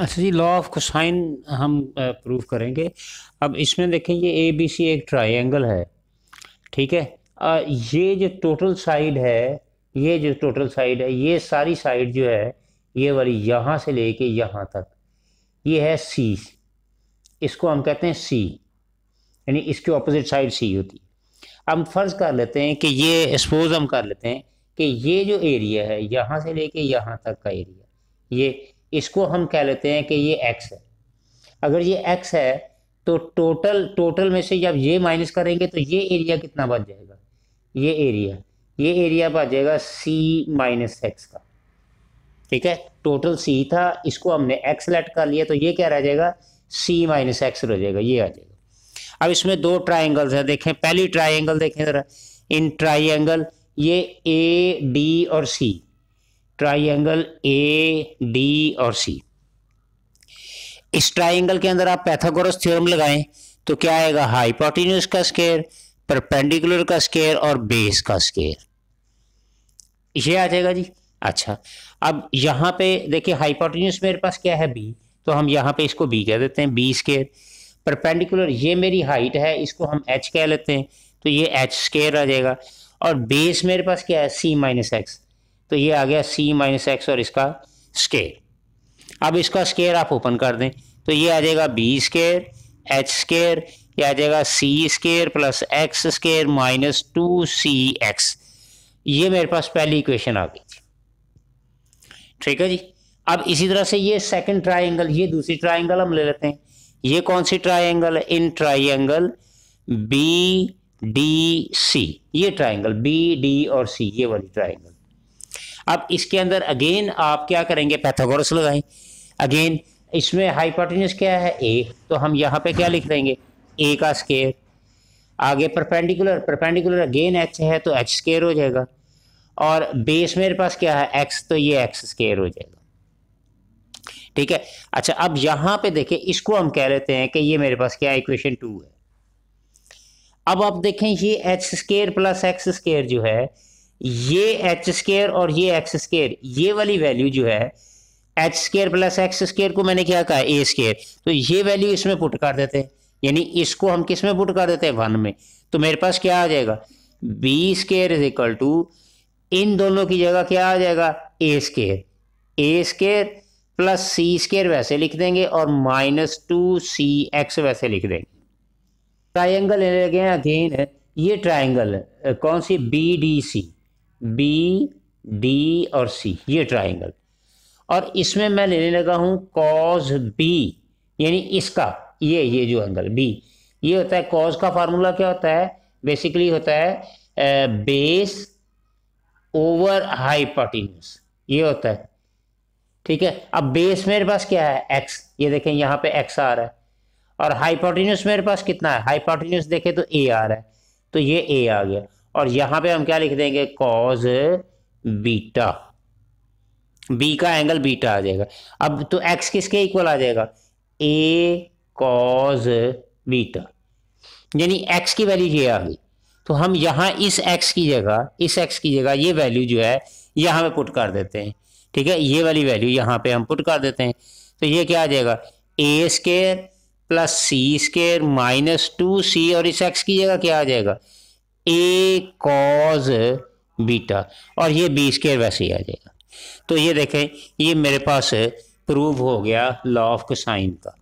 अच्छा जी law of cosine हम प्रूव करेंगे अब इसमें देखें ये ए बी सी एक ट्राइंगल है ठीक है आ, ये जो टोटल साइड है ये जो टोटल साइड है ये सारी साइड जो है ये वाली यहाँ से लेके यहाँ तक ये है सी इसको हम कहते हैं सी यानी इसके ऑपोजिट साइड सी होती हम फर्ज कर लेते हैं कि ये सपोज हम कर लेते हैं कि ये जो एरिया है यहाँ से लेके यहाँ तक का एरिया ये इसको हम कह लेते हैं कि ये एक्स है अगर ये एक्स है तो टोटल टोटल में से जब ये माइनस करेंगे तो ये एरिया कितना बच जाएगा ये एरिया ये एरिया बच जाएगा सी माइनस एक्स का ठीक है टोटल सी था इसको हमने एक्स लेट कर लिया तो ये क्या रह जाएगा सी माइनस एक्स रह जाएगा ये आ जाएगा अब इसमें दो ट्राइंगल्स हैं देखें पहली ट्राइंगल देखें ज़रा इन ट्राइंगल ये ए डी और सी ट्राइंगल ए डी और सी इस ट्राइंगल के अंदर आप पैथागोरस थ्योरम लगाएं तो क्या आएगा हाइपोटिन्यूस का स्केयर परपेंडिकुलर का स्केयर और बेस का स्केयर ये आ जाएगा जी अच्छा अब यहाँ पे देखिए हाइपोटिन्यूस मेरे पास क्या है बी तो हम यहाँ पे इसको बी कह देते हैं बी स्केयर परपेंडिकुलर ये मेरी हाइट है इसको हम एच कह लेते हैं तो ये एच स्केयर आ जाएगा और बेस मेरे पास क्या है सी माइनस एक्स तो ये आ गया सी माइनस एक्स और इसका स्केयर अब इसका स्केयर आप ओपन कर दें तो ये आ जाएगा बी स्केयर एच स्केयर ये आ जाएगा C square plus X square minus two C X ये मेरे पास पहली इक्वेशन आ गई थी ठीक है जी अब इसी तरह से ये सेकंड ट्रायंगल ये दूसरी ट्रायंगल हम ले लेते हैं ये कौन सी triangle in triangle B D C ये ट्रायंगल बी डी और सी ये वाली ट्रायंगल अब इसके अंदर अगेन आप क्या करेंगे पैथागोरस लगाएं अगेन इसमें हाइपोटेन्यूस क्या है ए तो हम यहाँ पे क्या लिख देंगे ए का स्केयर आगे परपेंडिकुलर परपेंडिकुलर अगेन एच है तो एच स्केयर हो जाएगा और बेस मेरे पास क्या है एक्स तो ये एक्स स्केयर हो जाएगा ठीक है अच्छा अब यहाँ पे देखें इसको हम कह लेते हैं कि ये मेरे पास क्या इक्वेशन टू है अब आप देखें ये H square plus X square जो है ये एच स्केयर और ये एक्स स्केयर ये वाली वैल्यू जो है H square plus X square को मैंने क्या कहा ए स्केयर तो ये वैल्यू इसमें पुट कर देते हैं यानी इसको हम किस में पुट कर देते हैं वन में तो मेरे पास क्या आ जाएगा B square is equal to इन दोनों की जगह क्या आ जाएगा A square A square plus C square वैसे लिख देंगे और माइनस टू सी एक्स वैसे लिख देंगे ट्राइंगल ले लगे अगेन ये ट्राइंगल कौन सी B D C B D और सी ये ट्राइंगल और इसमें मैं लेने लगा हूँ कॉज बी यानी इसका ये ये जो एंगल बी ये होता है कॉज का फार्मूला क्या होता है बेसिकली होता है बेस ओवर हाइपोटिनस ये होता है ठीक है अब बेस मेरे पास क्या है एक्स ये देखें यहाँ पे एक्स आ रहा है और हाइपोटिनस मेरे पास कितना है हाइपोटिनस देखें तो ए आ रहा है तो ये ए आ गया और यहाँ पे हम क्या लिख देंगे कॉज बीटा बी का एंगल बीटा आ जाएगा अब तो एक्स किसके इक्वल आ जाएगा ए कॉज बीटा यानी एक्स की वैल्यू ये आ गई तो हम यहाँ इस एक्स की जगह इस एक्स की जगह ये वैल्यू जो है यहाँ पे पुट कर देते हैं ठीक है ये वाली वैल्यू यहाँ पे हम पुट कर देते हैं तो ये क्या आ जाएगा A square plus C square minus two C और इस एक्स की जगह क्या आ जाएगा ए कॉज बीटा और ये बी स्केयर वैसे ही आ जाएगा तो ये देखें ये मेरे पास प्रूव हो गया लॉ ऑफ साइन का